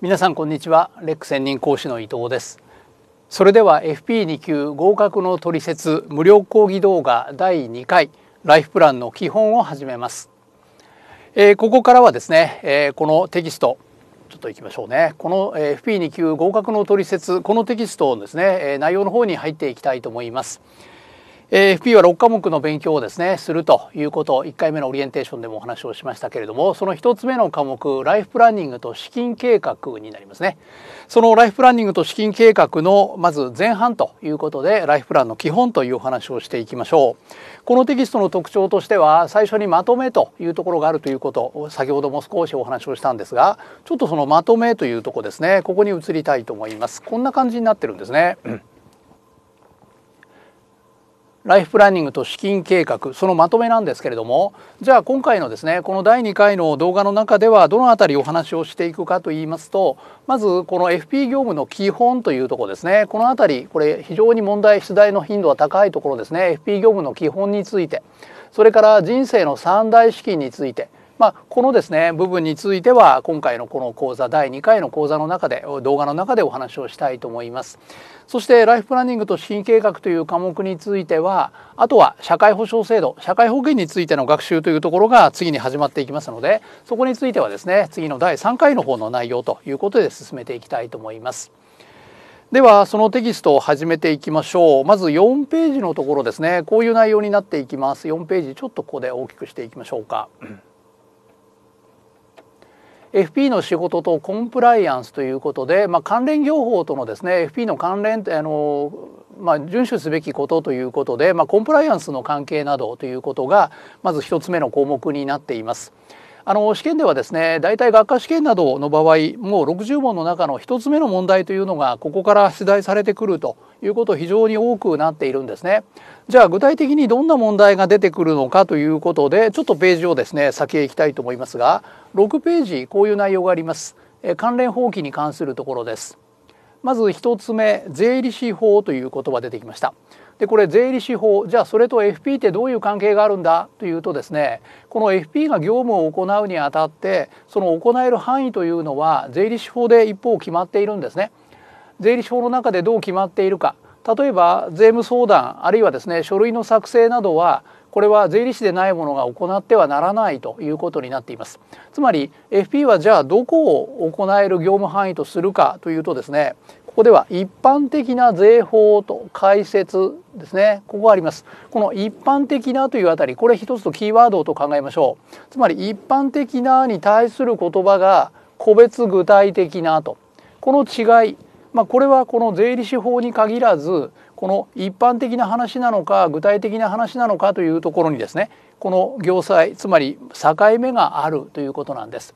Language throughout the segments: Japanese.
皆さんこんにちはレック専任講師の伊藤ですそれでは FP2 級合格の取説無料講義動画第2回ライフプランの基本を始めます、えー、ここからはですね、えー、このテキストちょっといきましょうねこの FP2 級合格の取説このテキストのですね内容の方に入っていきたいと思いますえー、FP は6科目の勉強をですねするということ1回目のオリエンテーションでもお話をしましたけれどもその1つ目の科目ライフプランニングと資金計画になりますねそのライフプランニングと資金計画のまず前半ということでライフプランの基本というお話をしていきましょうこのテキストの特徴としては最初にまとめというところがあるということ先ほども少しお話をしたんですがちょっとそのまとめというとこですねここに移りたいと思いますこんな感じになってるんですね、うんライフプランニングと資金計画そのまとめなんですけれどもじゃあ今回のですねこの第2回の動画の中ではどの辺りお話をしていくかといいますとまずこの FP 業務の基本というとこですねこの辺りこれ非常に問題出題の頻度が高いところですね FP 業務の基本についてそれから人生の三大資金についてまあ、このですね部分については今回のこの講座第2回の講座の中で動画の中でお話をしたいと思います。そしてライフプランニングと新計画という科目についてはあとは社会保障制度社会保険についての学習というところが次に始まっていきますのでそこについてはですね次の第3回の方の内容ということで進めていきたいと思います。ではそのテキストを始めていきましょうまず4ページのところですねこういう内容になっていきます4ページちょっとここで大きくしていきましょうか。うん FP の仕事とコンプライアンスということで、まあ、関連業法とのですね FP の関連あのまあ、遵守すべきことということで、まあ、コンプライアンスの関係などということがまず1つ目の項目になっています。あの試験ではですね大体学科試験などの場合もう60問の中の1つ目の問題というのがここから出題されてくるということ非常に多くなっているんですね。じゃあ具体的にどんな問題が出てくるのかということでちょっとページをですね先へ行きたいと思いますが6ページこういう内容があります。関連法規に関するところです。まず1つ目税理士法という言葉出てきました。でこれ税理士法じゃあそれと FP ってどういう関係があるんだというとですねこの FP が業務を行うにあたってその行える範囲というのは税理士法で一方決まっているんですね。税理士法の中でどう決まっているか例えば税務相談あるいはですね書類の作成などはこれは税理士でないものが行ってはならないということになっていますつまり FP はじゃあどこを行える業務範囲とするかというとですねここでは一般的な税法と解説ですねここありますこの一般的なというあたりこれ一つのキーワードと考えましょうつまり一般的なに対する言葉が個別具体的なとこの違いまあ、これはこの税理士法に限らずこの一般的な話なのか具体的な話なのかというところにですねこの行債つまり境目があるということなんです。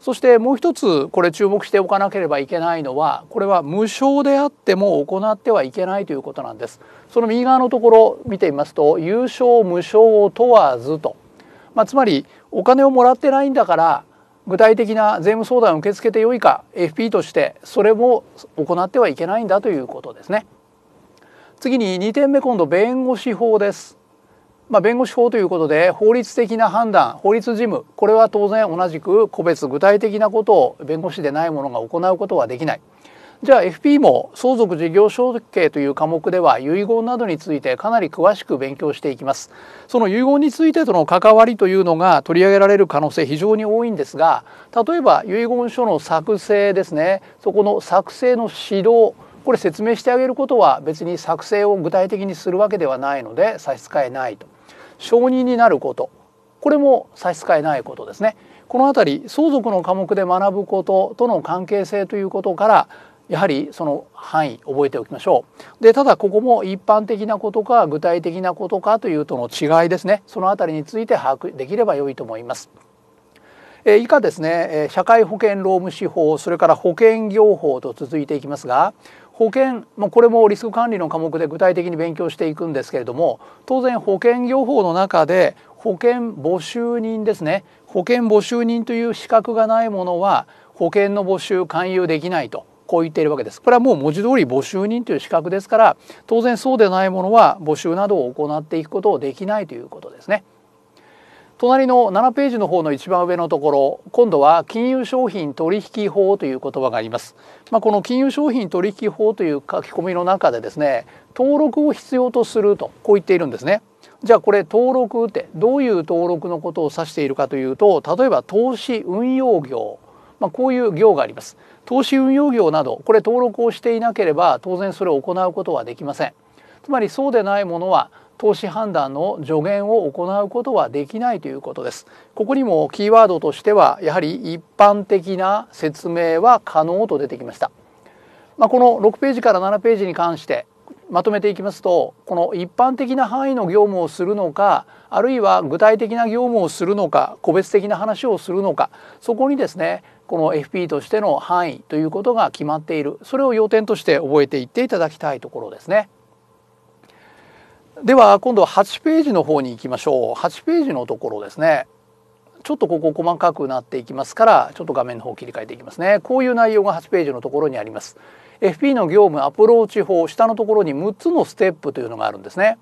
そしてもう一つこれ注目しておかなければいけないのはこれは無償であっても行ってはいけないということなんですその右側のところ見てみますと有償無償を問わずと、まあ、つまりお金をもらってないんだから具体的な税務相談を受け付けてよいか FP としてそれも行ってはいけないんだということですね次に2点目今度弁護士法ですまあ、弁護士法ということで法律的な判断法律事務これは当然同じく個別具体的なことを弁護士でない者が行うことはできない。じゃあ FP も相続事業承継という科目では遺言などについてかなり詳しく勉強していきますその遺言についてとの関わりというのが取り上げられる可能性非常に多いんですが例えば遺言書の作成ですねそこの作成の指導これ説明してあげることは別に作成を具体的にするわけではないので差し支えないと承認になることこれも差し支えないことですねこの辺り相続の科目で学ぶこととの関係性ということからやはりその範囲覚えておきましょうでただここも一般的なことか具体的なことかというとの違いですねその辺りについて把握できれば良いと思います。以下ですね社会保険労務士法それから保険業法と続いていきますが保険もこれもリスク管理の科目で具体的に勉強していくんですけれども当然保険業法の中で保険募集人ですね保険募集人という資格がないものは保険の募集勧誘できないとこう言っているわけですこれはもう文字通り募集人という資格ですから当然そうでないものは募集などを行っていくことをできないということですね。隣の7ページの方の一番上のところ今度は金融商品取引法という言葉があります、まあ、この金融商品取引法という書き込みの中でですね登録を必要とするとこう言っているんですねじゃあこれ登録ってどういう登録のことを指しているかというと例えば投資運用業、まあ、こういう業があります投資運用業などこれ登録をしていなければ当然それを行うことはできませんつまりそうでないものは投資判断の助言を行うことはできないということですここにもキーワードとしてはやはり一般的な説明は可能と出てきました、まあ、この6ページから7ページに関してまとめていきますとこの一般的な範囲の業務をするのかあるいは具体的な業務をするのか個別的な話をするのかそこにですねこの FP としての範囲ということが決まっているそれを要点として覚えていっていただきたいところですね。では今度は8ページの方に行きましょう8ページのところですねちょっとここ細かくなっていきますからちょっと画面の方を切り替えていきますねこういう内容が8ページのところにあります FP の業務アプローチ法下のところに6つのステップというのがあるんですね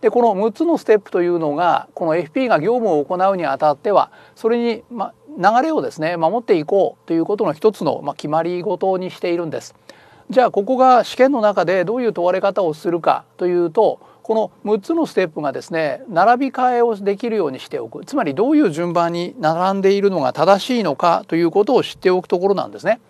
でこの6つのステップというのがこの FP が業務を行うにあたってはそれに、ま、流れをですね守っていこうということの一つの、ま、決まり事にしているんですじゃあここが試験の中でどういう問われ方をするかというとこの6つのステップがですね並び替えをできるようにしておくつまりどういう順番に並んでいるのが正しいのかということを知っておくところなんですね。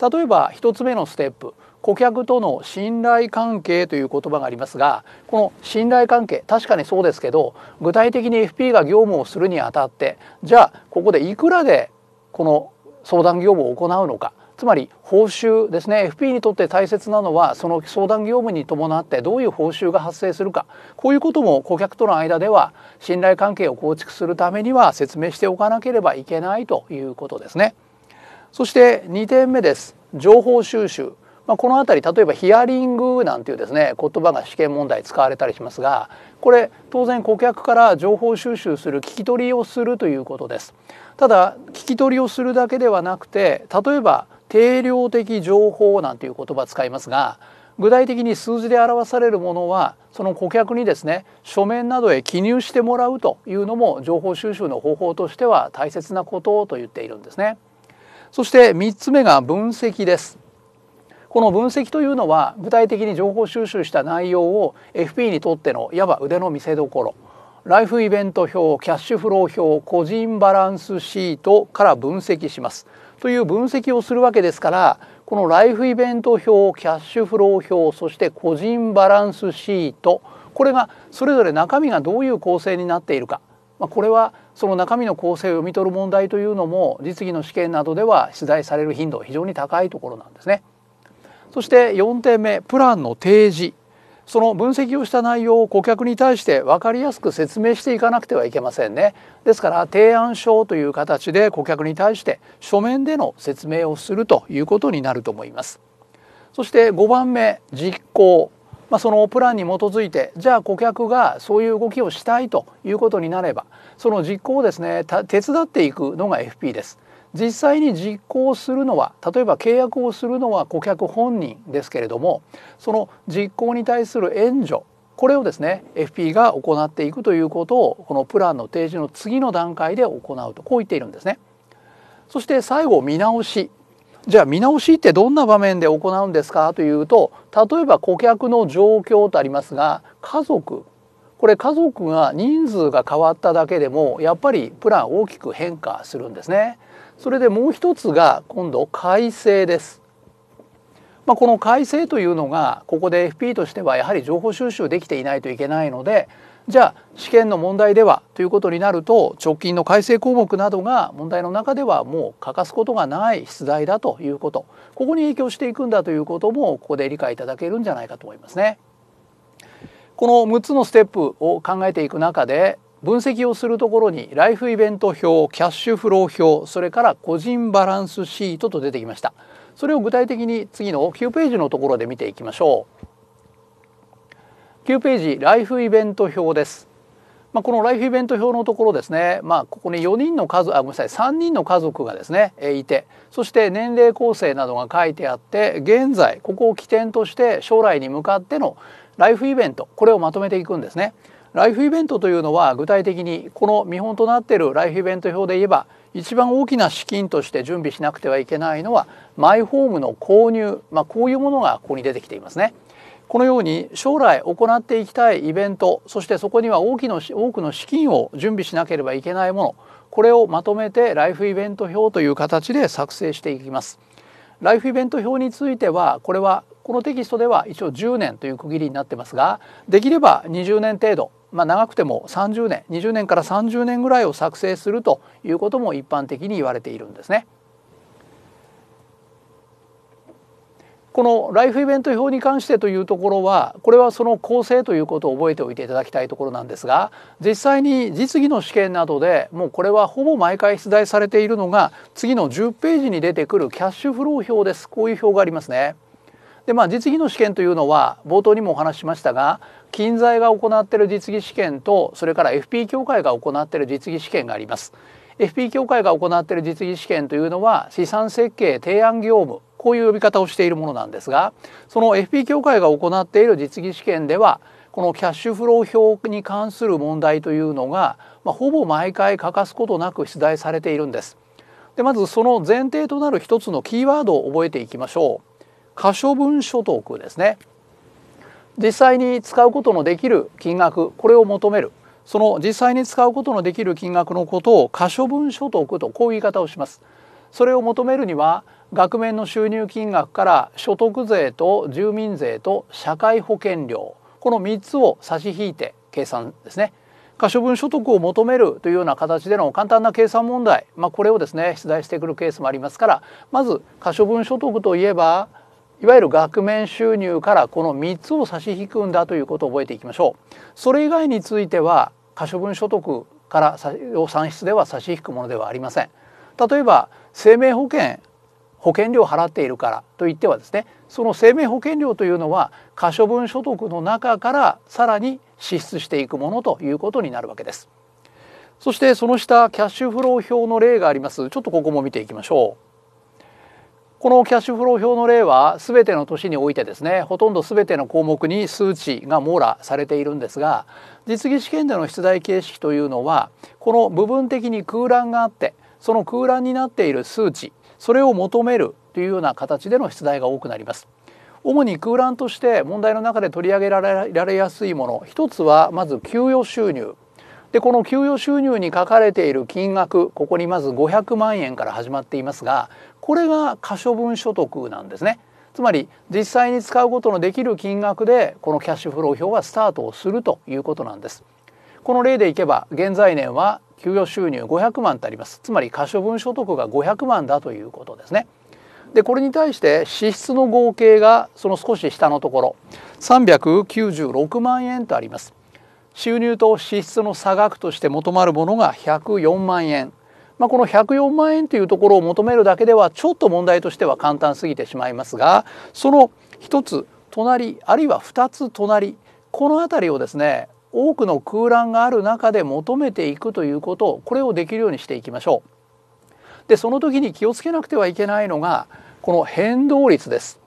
例えば1つ目のステップ顧客との信頼関係という言葉がありますがこの信頼関係確かにそうですけど具体的に FP が業務をするにあたってじゃあここでいくらでこの相談業務を行うのかつまり報酬ですね FP にとって大切なのはその相談業務に伴ってどういう報酬が発生するかこういうことも顧客との間では信頼関係を構築するためには説明しておかなければいけないということですね。そして2点目です情報収集まあ、この辺り例えばヒアリングなんていうですね言葉が試験問題使われたりしますがこれ当然顧客から情報収集する聞き取りをするということですただ聞き取りをするだけではなくて例えば定量的情報なんていう言葉を使いますが具体的に数字で表されるものはその顧客にですね書面などへ記入してもらうというのも情報収集の方法としては大切なことと言っているんですね。そして3つ目が分析です。この分析というのは具体的に情報収集した内容を FP にとってのいわば腕の見せ所ライフイベント表キャッシュフロー表個人バランスシートから分析します。という分析をするわけですからこのライフイベント表キャッシュフロー表そして個人バランスシートこれがそれぞれ中身がどういう構成になっているか、まあ、これはその中身の構成を読み取る問題というのも実技の試験などでは出題される頻度非常に高いところなんですね。そして4点目プランの提示その分析をした内容を顧客に対して分かりやすく説明していかなくてはいけませんねですから提案書という形で顧客に対して書面での説明をするということになると思いますそして5番目実行まあ、そのプランに基づいてじゃあ顧客がそういう動きをしたいということになればその実行をですね手伝っていくのが FP です実際に実行するのは例えば契約をするのは顧客本人ですけれどもその実行に対する援助これをですね FP が行っていくということをこのプランの提示の次の段階で行うとこう言っているんですね。そして最後見直しじゃあ見直しってどんな場面で行うんですかというと例えば顧客の状況とありますが家族これ家族が人数が変わっただけでもやっぱりプラン大きく変化するんですね。それでもう一つが今度改正です。まあ、この改正というのがここで FP としてはやはり情報収集できていないといけないのでじゃあ試験の問題ではということになると直近の改正項目などが問題の中ではもう欠かすことがない出題だということここに影響していくんだということもここで理解いただけるんじゃないかと思いますね。この6つのステップを考えていく中で分析をするところにライフイベント表キャッシュフロー表それから個人バランスシートと出てきましたそれを具体的に次の9ページのところで見ていきましょう9ページライフイベント表ですまあ、このライフイベント表のところですね、まあ、ここに4人の数あごめんなさい3人の家族がですねいてそして年齢構成などが書いてあって現在ここを起点として将来に向かってのライフイベントこれをまとめていくんですね。ライフイベントというのは具体的にこの見本となっているライフイベント表で言えば一番大きな資金として準備しなくてはいけないのはマイホームの購入、まあ、こういうものがここに出てきていますね。このように将来行っていきたいイベントそしてそこには大きの多くの資金を準備しなければいけないものこれをまとめてライフイベント表という形で作成していきます。ライフイベント表についてはこれはこのテキストでは一応10年という区切りになってますができれば20年程度まあ、長くても30年20年から30年ぐらいを作成するということも一般的に言われているんですね。このライフイベント表に関してというところはこれはその構成ということを覚えておいていただきたいところなんですが実際に実技の試験などでもうこれはほぼ毎回出題されているのが次の10ページに出てくるキャッシュフロー表ですこういう表がありますね。でまあ実技の試験というのは冒頭にもお話ししましたが近材が行っている実技試験とそれから FP 協会が行っている実技試験があります。FP 協会が行っている実技試験というのは資産設計提案業務こういう呼び方をしているものなんですがその FP 協会が行っている実技試験ではこのキャッシュフロー表に関する問題というのが、まあ、ほぼ毎回欠かすことなく出題されているんです。でまずその前提となる一つのキーワードを覚えていきましょう。可処分所得ですね実際に使うことのできる金額これを求めるその実際に使うことのできる金額のことを可処分所得とこういう言い方をします。それを求めるには額面の収入金額から所得税と住民税と社会保険料この3つを差し引いて計算ですね。可処分所得を求めるというような形での簡単な計算問題、まあ、これをですね出題してくるケースもありますからまず可処分所得といえばいわゆる額面収入からこの3つを差し引くんだということを覚えていきましょう。それ以外については可処分所得からを算出では差し引くものではありません。例えば生命保険保険料を払っているからといってはですねその生命保険料というのは可処分所得の中からさらに支出していくものということになるわけですそしてその下キャッシュフロー表の例がありますちょっとここも見ていきましょうこのキャッシュフロー表の例は全ての年においてですねほとんど全ての項目に数値が網羅されているんですが実技試験での出題形式というのはこの部分的に空欄があってその空欄になっている数値それを求めるというような形での出題が多くなります。主に空欄として問題の中で取り上げられやすいもの一つはまず給与収入でこの給与収入に書かれている金額ここにまず500万円から始まっていますがこれが可処分所得なんですね。つまり実際に使うことのできる金額でこのキャッシュフロー表はスタートをするということなんです。この例でいけば現在年は給与収入500万とありますつまり可処分所得が500万だということですね。でこれに対して支出の合計がその少し下のところ396万円とあります。収入と支出の差額として求まるものが104万円、まあ、この104万円というところを求めるだけではちょっと問題としては簡単すぎてしまいますがその1つ隣あるいは2つ隣この辺りをですね多くの空欄がある中で求めていくということこれをできるようにしていきましょう。でその時に気をつけなくてはいけないのがこの変動率です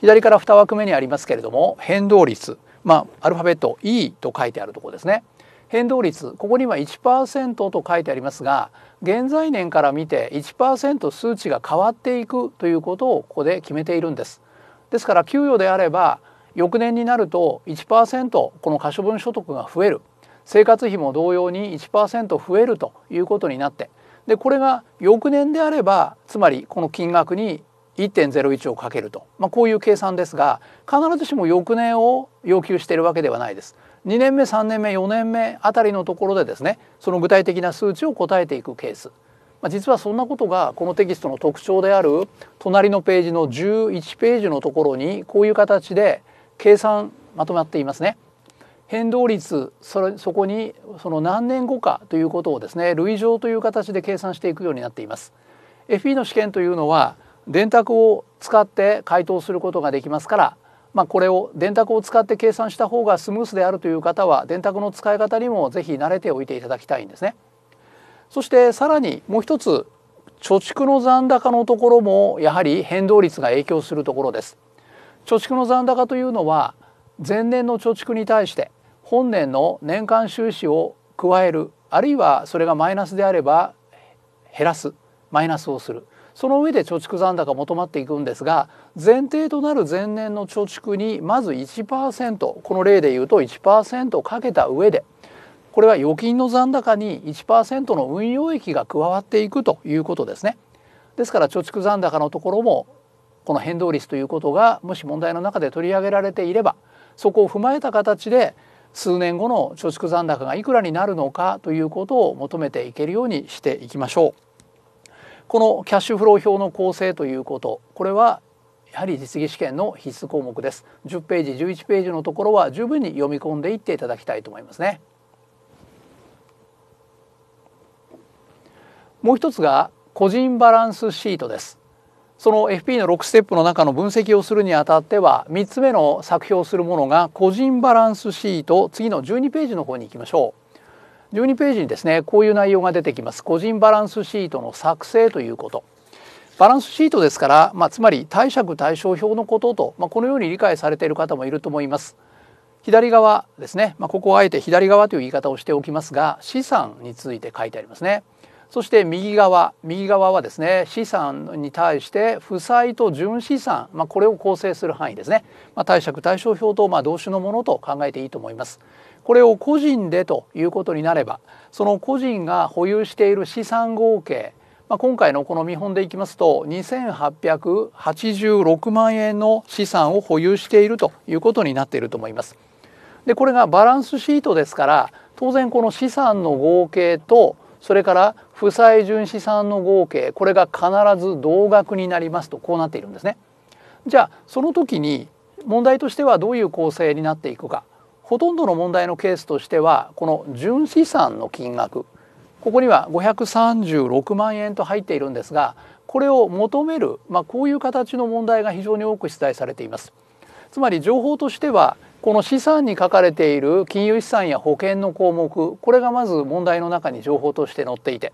左から2枠目にありますけれども変動率。まあ、アルファベット E と書いてあるところですね。変動率ここには1%と書いてありますが現在年から見て1%数値が変わっていくということをここで決めているんです。ですから給与であれば翌年になると1%この可処分所得が増える生活費も同様に1%増えるということになってでこれが翌年であればつまりこの金額に1.01をかけると、まあ、こういう計算ですが必ずしも翌年を要求しているわけではないです。2年目3年目4年目あたりのところでですねその具体的な数値を答えていくケース、まあ、実はそんなことがこのテキストの特徴である隣のページの11ページのところにこういう形で計算まとまっていますね。変動率それそこにその何年後かということをですね累乗という形で計算していくようになっています。FE の試験というのは電卓を使って回答することができますから、まあ、これを電卓を使って計算した方がスムースであるという方は電卓の使い方にもぜひ慣れておいていただきたいんですね。そしてさらにもう一つ貯蓄の残高のところもやはり変動率が影響するところです。貯蓄の残高というのは前年の貯蓄に対して本年の年間収支を加えるあるいはそれがマイナスであれば減らすマイナスをするその上で貯蓄残高求まっていくんですが前提となる前年の貯蓄にまず1%この例で言うと1%かけた上でこれは預金の残高に1%の運用益が加わっていくということですね。ですから貯蓄残高のところもこの変動率ということがもし問題の中で取り上げられていればそこを踏まえた形で数年後の貯蓄残高がいくらになるのかということを求めていけるようにしていきましょう。このキャッシュフロー表の構成ということこれはやはり実技試験の必須項目です10ページ11ページのところは十分に読み込んでいっていただきたいと思いますねもう一つが個人バランスシートですその FP の6ステップの中の分析をするにあたっては3つ目の作評するものが個人バランスシート次の12ページの方に行きましょう12ページにですねこういう内容が出てきます個人バランスシートの作成ということバランスシートですから、まあ、つまり貸借対照表のことと、まあ、このように理解されている方もいると思います左側ですね、まあ、ここはあえて左側という言い方をしておきますが資産について書いてありますねそして右側右側はですね資産に対して負債と純資産、まあ、これを構成する範囲ですね、まあ、貸借対照表とま同種のものと考えていいと思いますこれを個人でということになればその個人が保有している資産合計、まあ、今回のこの見本でいきますと2886万円の資産を保有しているということになっていると思います。でこれがバランスシートですから当然この資産の合計とそれから負債純資産の合計これが必ず同額になりますとこうなっているんですね。じゃあその時に問題としてはどういう構成になっていくかほとんどの問題のケースとしてはこの純資産の金額ここには536万円と入っているんですがこれを求める、まあ、こういう形の問題が非常に多く出題されています。つまり情報としてはこの資産に書かれている金融資産や保険の項目これがまず問題の中に情報として載っていて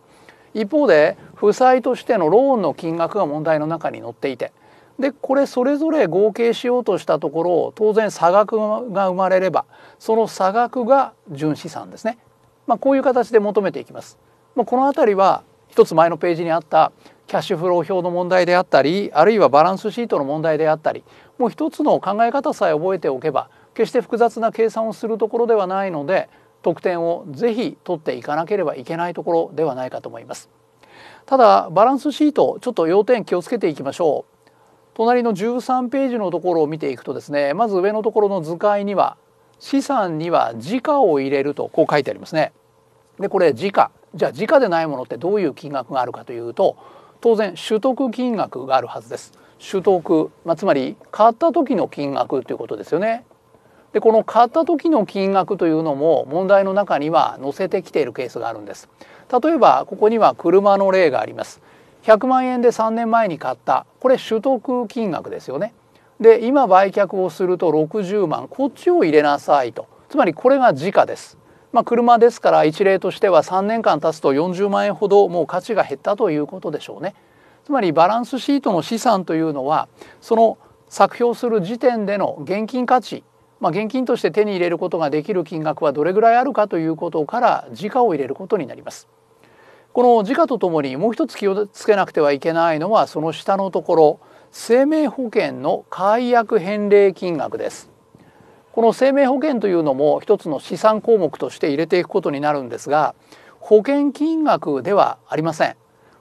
一方で負債としてのローンの金額が問題の中に載っていてでこれそれぞれ合計しようとしたところ当然差額が生まれればその差額が純資産ですね、まあ、こういう形で求めていきます。まあ、この辺りは一つ前のページにあったキャッシュフロー表の問題であったりあるいはバランスシートの問題であったりもう一つの考え方さえ覚えておけば決して複雑な計算をするところではないので得点をぜひ取っていかなければいけないところではないかと思います。ただバランスシートちょっと要点気をつけていきましょう。隣の13ページのところを見ていくとですねまず上のところの図解には資産には時価を入れるとこう書いてありますね。でこれ時価じゃあ時価でないものってどういう金額があるかというと当然取得金額があるはずです。取得、まあ、つまり買った時の金額ということですよね。でこの買った時の金額というのも問題の中には載せてきているケースがあるんです。例えばここには車の例があります。100万円で3年前に買ったこれ取得金額ですよね。で今売却をすると60万こっちを入れなさいとつまりこれが時価です。まあ、車ですから一例としては3年間経つと40万円ほどもう価値が減ったということでしょうね。つまりバランスシートの資産というのはその作評する時点での現金価値、まあ、現金として手に入れることができる金額はどれぐらいあるかということから時価を入れることになります。この自家とともにもう一つ気をつけなくてはいけないのはその下のところ生命保険の解約返礼金額ですこの生命保険というのも一つの資産項目として入れていくことになるんですが保険金額ではありません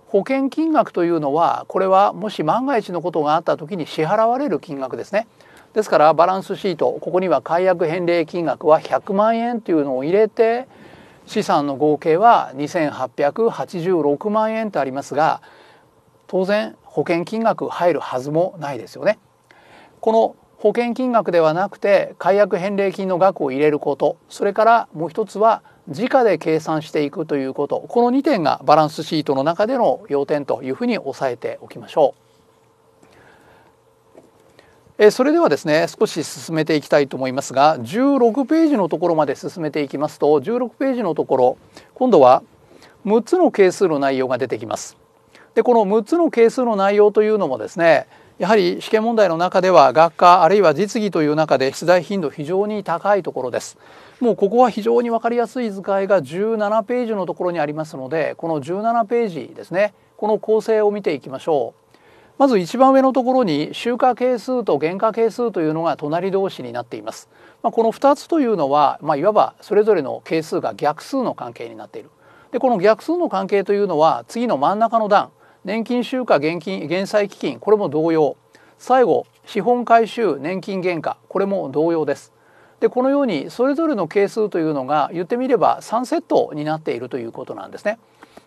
保険金額というのはこれはもし万が一のことがあった時に支払われる金額ですねですからバランスシートここには解約返礼金額は100万円というのを入れて資産の合計は2886万円とありますが当然保険金額入るはずもないですよね。この保険金額ではなくて解約返礼金の額を入れることそれからもう一つは時価で計算していくということこの2点がバランスシートの中での要点というふうに押さえておきましょう。えそれではですね少し進めていきたいと思いますが16ページのところまで進めていきますと16ページのところ今度は6つの係数の内容が出てきます。でこの6つの係数の内容というのもですねやはり試験問題の中では学科あるいは実技という中で出題頻度非常に高いところです。もうここは非常に分かりやすい図解が17ページのところにありますのでこの17ページですねこの構成を見ていきましょう。まず一番上のところに集荷係数と減価係数というのが隣同士になっています。まあ、この2つというのは、まあ、いわばそれぞれの係数が逆数の関係になっている。でこの逆数の関係というのは次の真ん中の段年金集荷現金減債基金これも同様最後資本回収年金減価これも同様です。でこのようにそれぞれの係数というのが言ってみれば3セットになっているということなんですね。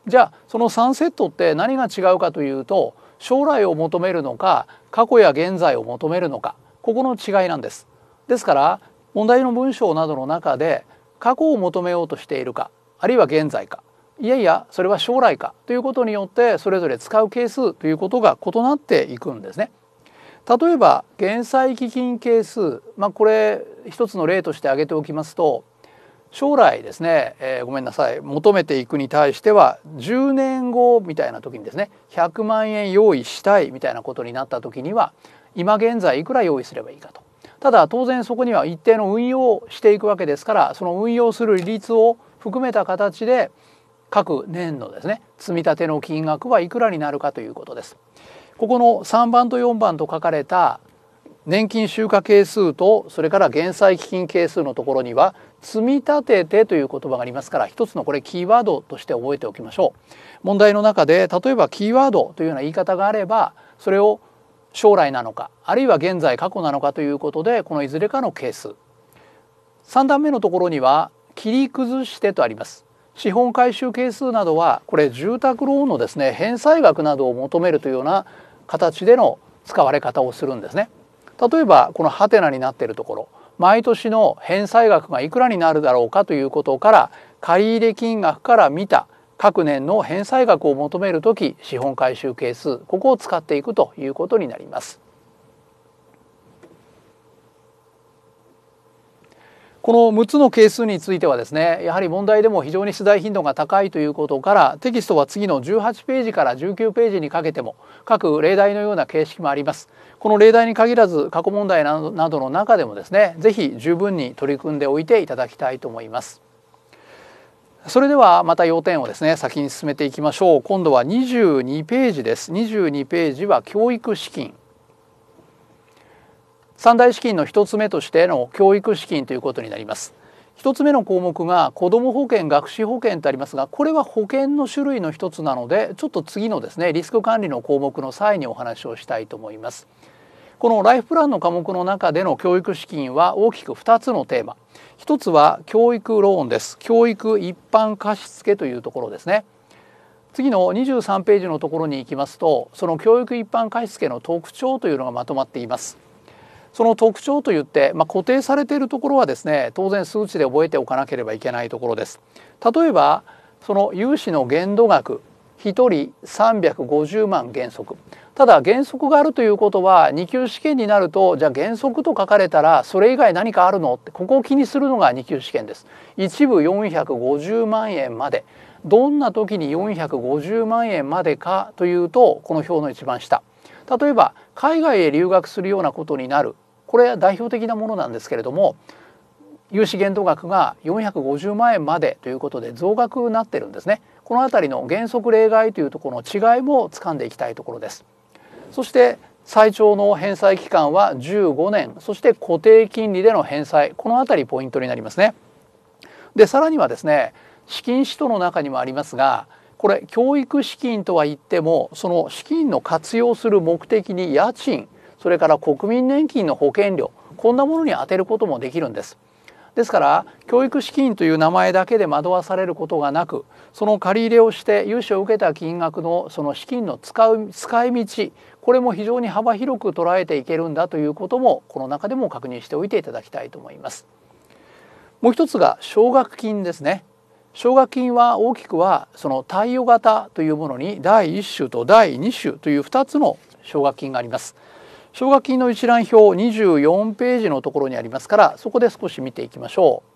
じゃあその3セットって何が違うかというと将来を求めるのか過去や現在を求めるのかここの違いなんです。ですから問題の文章などの中で過去を求めようとしているかあるいは現在かいやいやそれは将来かということによってそれぞれ使う係数ということが異なっていくんですね。例えば減債基金係数、まあ、これ一つの例として挙げておきますと将来ですね、えー、ごめんなさい求めていくに対しては10年後みたいな時にですね100万円用意したいみたいなことになった時には今現在いくら用意すればいいかとただ当然そこには一定の運用をしていくわけですからその運用する利率を含めた形で各年のですね積み立ての金額はいくらになるかということです。ここの3番と4番と書かれた年金集荷係数とそれから減債基金係数のところには積み立ててという言葉がありますから一つのこれキーワードとして覚えておきましょう問題の中で例えばキーワードというような言い方があればそれを将来なのかあるいは現在過去なのかということでこのいずれかの係数3段目のところには切り崩してとあります資本回収係数などはこれ住宅ローンのですね返済額などを求めるというような形での使われ方をするんですね例えばこのハテナになっているところ毎年の返済額がいくらになるだろうかということから借入金額から見た各年の返済額を求めるとき資本回収係数ここを使っていくということになります。この6つの係数についてはですねやはり問題でも非常に取材頻度が高いということからテキストは次の18ページから19ページにかけても各例題のような形式もあります。この例題に限らず過去問題などの中でもですね是非十分に取り組んでおいていただきたいと思います。それではまた要点をですね先に進めていきましょう今度は22ページです22ページは教育資金三大資金の1つ目としての教育資金ということになります1つ目の項目が子ども保険学資保険ってありますがこれは保険の種類の一つなのでちょっと次のですねリスク管理の項目の際にお話をしたいと思います。このライフプランの科目の中での教育資金は大きく2つのテーマ1つは教育ローンです教育一般貸付というところですね次の23ページのところに行きますとその教育一般貸付の特徴というのがまとまっています。その特徴といって、まあ、固定されているところはですね当然数値で覚えておかなければいけないところです。例えばその融資の限度額1人350万原則ただ原則があるということは2級試験になるとじゃあ原則と書かれたらそれ以外何かあるのってここを気にするのが2級試験です一部450万円までどんな時に450万円までかというとこの表の一番下例えば海外へ留学するようなことになるこれは代表的なものなんですけれども融資限度額が450万円までということで増額になってるんですねこの辺りの原則例外というところの違いも掴んでいきたいところですそして最長の返済期間は15年そして固定金利での返済この辺りポイントになりますねでさらにはですね資金使途の中にもありますがこれ教育資金とは言ってもその資金の活用する目的に家賃それから国民年金の保険料こんなものに充てることもできるんです。ですから教育資金という名前だけで惑わされることがなくその借り入れをして融資を受けた金額のその資金の使う使い道これも非常に幅広く捉えていけるんだということもこの中でも確認しておいていただきたいと思います。もう一つが奨学金ですね。奨学金は大きくはその貸与型というものに第1種と第2種という2つの奨学金があります。奨学金の一覧表24ページのところにありますからそこで少し見ていきましょう。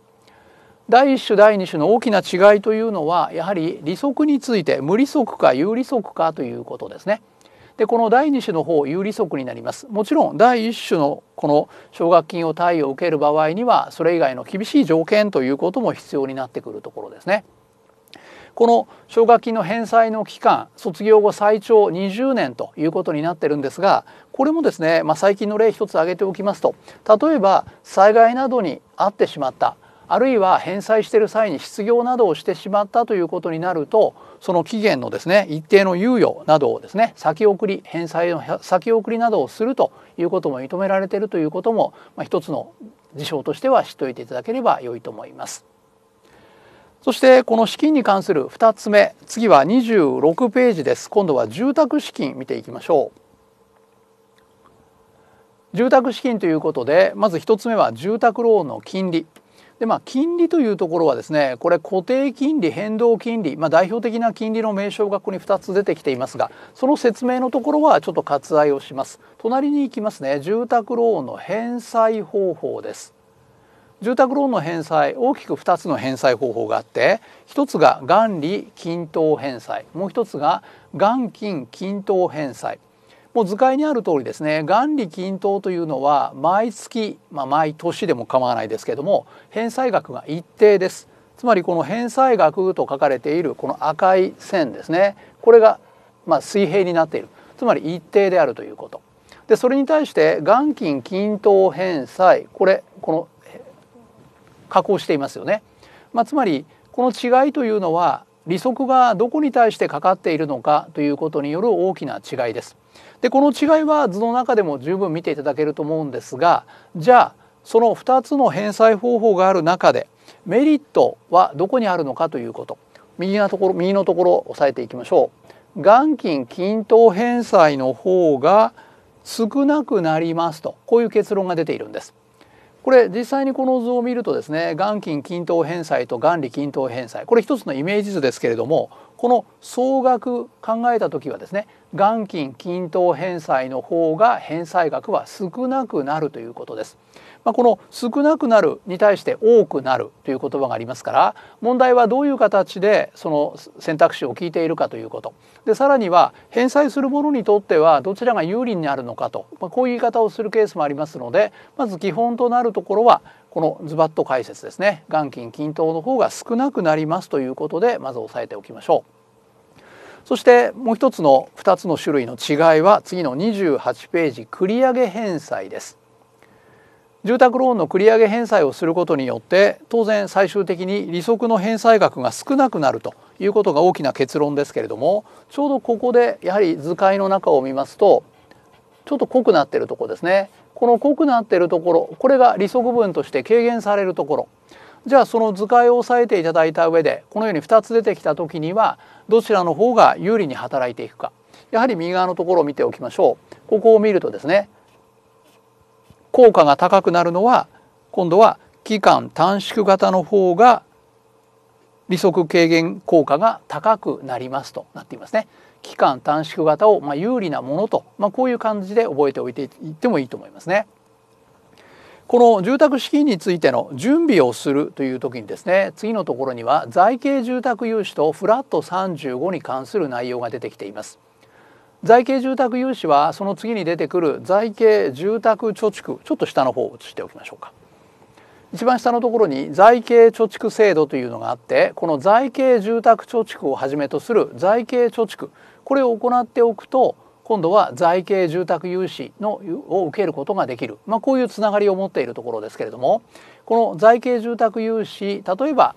第1種第2種の大きな違いというのはやはり利息について無利息か有利息かということですね。でこの第2種の方有利息になりますもちろん第1種のこの奨学金を貸与を受ける場合にはそれ以外の厳しい条件ということも必要になってくるところですね。この奨学金の返済の期間卒業後最長20年ということになってるんですがこれもですね、まあ、最近の例一つ挙げておきますと例えば災害などに遭ってしまったあるいは返済している際に失業などをしてしまったということになるとその期限のですね一定の猶予などをですね先送り返済の先送りなどをするということも認められているということも、まあ、一つの事象としては知っておいていただければ良いと思います。そしてこの資金に関する2つ目次は26ページです今度は住宅資金見ていきましょう。住宅資金ということでまず1つ目は住宅ローンの金利でまあ金利というところはですねこれ固定金利変動金利、まあ、代表的な金利の名称がここに2つ出てきていますがその説明のところはちょっと割愛をします隣に行きますね住宅ローンの返済方法です住宅ローンの返済大きく2つの返済方法があって1つが元利均等返済もう1つが元金均等返済もう図解にある通りですね元利均等というのは毎月、まあ、毎年でも構わないですけども返済額が一定ですつまりこの返済額と書かれているこの赤い線ですねこれがま水平になっているつまり一定であるということでそれに対して元金均等返済これこの加工していますよね、まあ、つまりこの違いというのは利息がどこに対してかかっているのかということによる大きな違いです。でこの違いは図の中でも十分見ていただけると思うんですがじゃあその2つの返済方法がある中でメリットはどこにあるのかということ右のところ右のところを押さえていきましょう。元金均等返済の方が少なくなりますとこういう結論が出ているんです。これ実際にこの図を見るとですね元金均等返済と元利均等返済これ一つのイメージ図ですけれどもこの総額考えた時はですね元金均等返済の方が返済額は少なくなるということです。まあ、この「少なくなる」に対して「多くなる」という言葉がありますから問題はどういう形でその選択肢を聞いているかということでさらには返済する者にとってはどちらが有利になるのかと、まあ、こういう言い方をするケースもありますのでまず基本となるところはこのズバッと解説ですね元金均等の方が少なくなりますということでまず押さえておきましょうそしてもう一つの2つの種類の違いは次の28ページ繰り上げ返済です住宅ローンの繰上げ返済をすることによって当然最終的に利息の返済額が少なくなるということが大きな結論ですけれどもちょうどここでやはり図解の中を見ますとちょっと濃くなってるとこですねこの濃くなっているところこれが利息分として軽減されるところじゃあその図解を押さえていただいた上でこのように2つ出てきた時にはどちらの方が有利に働いていくかやはり右側のところを見ておきましょうここを見るとですね効果が高くなるのは今度は期間短縮型の方が利息軽減効果が高くなりますとなっていますね。期間短縮型をま有利なものと、まあ、こういう感じで覚えておいていってもいいと思いますね。この住宅資金についての準備をするという時にですね次のところには財形住宅融資とフラット35に関する内容が出てきています。財形住宅融資はその次に出てくる財形住宅貯蓄ちょっと下の方を移しておきましょうか。一番下のところに財形貯蓄制度というのがあってこの財形住宅貯蓄をはじめとする財形貯蓄これを行っておくと今度は財形住宅融資のを受けることができる、まあ、こういうつながりを持っているところですけれどもこの財形住宅融資例えば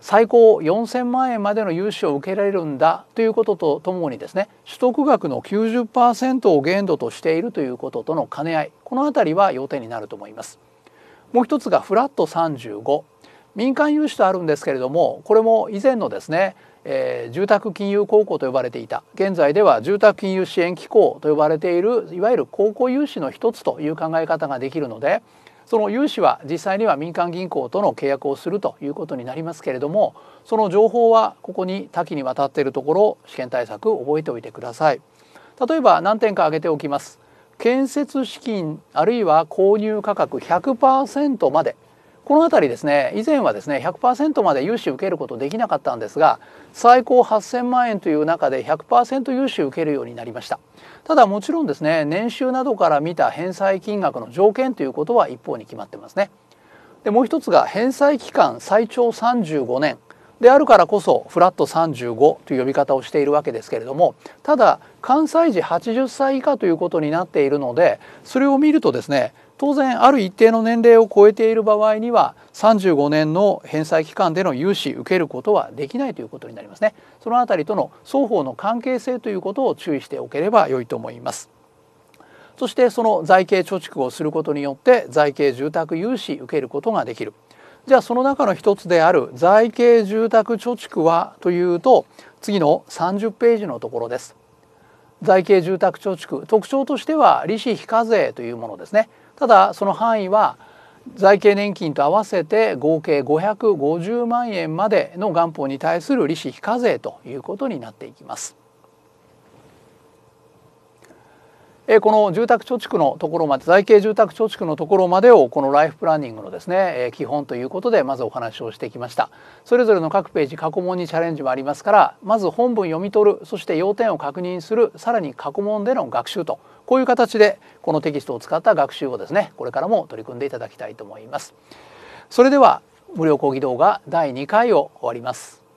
最高4,000万円までの融資を受けられるんだということとともにですね取得額の90%を限度としているということとの兼ね合いこの辺りは要点になると思います。もう一つがフラット35民間融資とあるんですけれどもこれも以前のですねえー、住宅金融高校と呼ばれていた現在では住宅金融支援機構と呼ばれているいわゆる高校融資の一つという考え方ができるのでその融資は実際には民間銀行との契約をするということになりますけれどもその情報はここに多岐にわたっているところ試験対策覚えておいてください例えば何点か挙げておきます建設資金あるいは購入価格100%までこの辺りですね以前はですね100%まで融資受けることできなかったんですが最高8000万円という中で100%融資受けるようになりましたただもちろんですね年収などから見た返済金額の条件ということは一方に決まってますねでもう一つが返済期間最長35年であるからこそフラット35という呼び方をしているわけですけれどもただ関西時80歳以下ということになっているのでそれを見るとですね当然ある一定の年齢を超えている場合には35年の返済期間での融資を受けることはできないということになりますねそのあたりとの双方の関係性ということを注意しておければ良いと思いますそしてその財形貯蓄をすることによって財形住宅融資を受けることができるじゃあその中の一つである財形住宅貯蓄はというと次の30ページのところです財形住宅貯蓄特徴としては利子非課税というものですねただその範囲は財形年金と合わせて合計550万円までの元本に対する利子非課税ということになっていきます。えこの住宅貯蓄のところまで財形住宅貯蓄のところまでをこのライフプランニングのですね、え基本ということでまずお話をしてきましたそれぞれの各ページ過去問にチャレンジもありますからまず本文読み取るそして要点を確認するさらに過去問での学習とこういう形でこのテキストを使った学習をですねこれからも取り組んでいただきたいと思いますそれでは無料講義動画第2回を終わります